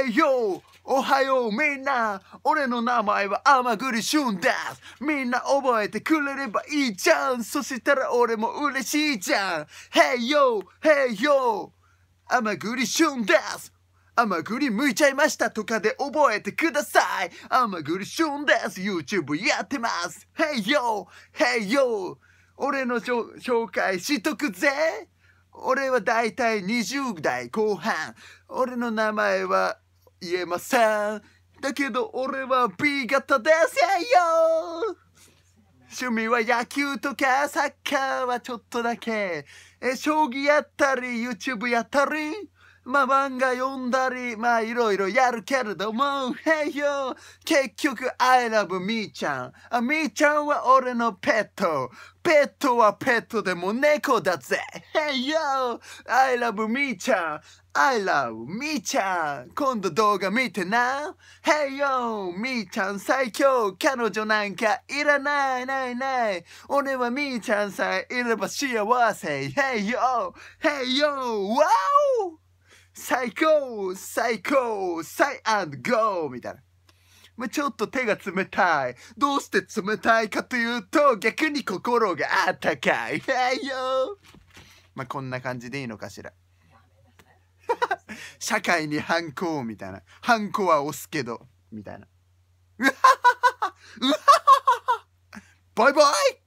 Hey o おはようみんな俺の名前は甘栗旬ですみんな覚えてくれればいいじゃんそしたら俺も嬉しいじゃん Hey yo! Hey yo! 甘栗旬です甘栗向いちゃいましたとかで覚えてください甘栗旬です !YouTube やってます !Hey yo! Hey yo! 俺の紹介しとくぜ俺はだいたい20代後半俺の名前は言えませんだけど俺は B 型ですよ趣味は野球とかサッカーはちょっとだけえ将棋やったり YouTube やったりまあ漫画読んだり、まあいろいろやるけれども、へいよ結局 I love みーちゃん。あ、みーちゃんは俺のペット。ペットはペットでも猫だぜ。h イ y y I love みーちゃん。I love みーちゃん。今度動画見てな。Hey みーちゃん最強。彼女なんかいらない、ない、ない。俺はみーちゃんさえいれば幸せ。Hey yo! h Wow! 最高最高イアンドゴーみたいな。まあ、ちょっと手が冷たい。どうして冷たいかというと、逆に心があったかい。はいよまあ、こんな感じでいいのかしら。社会に反抗みたいな。反抗は押すけど、みたいな。うははははバイバイ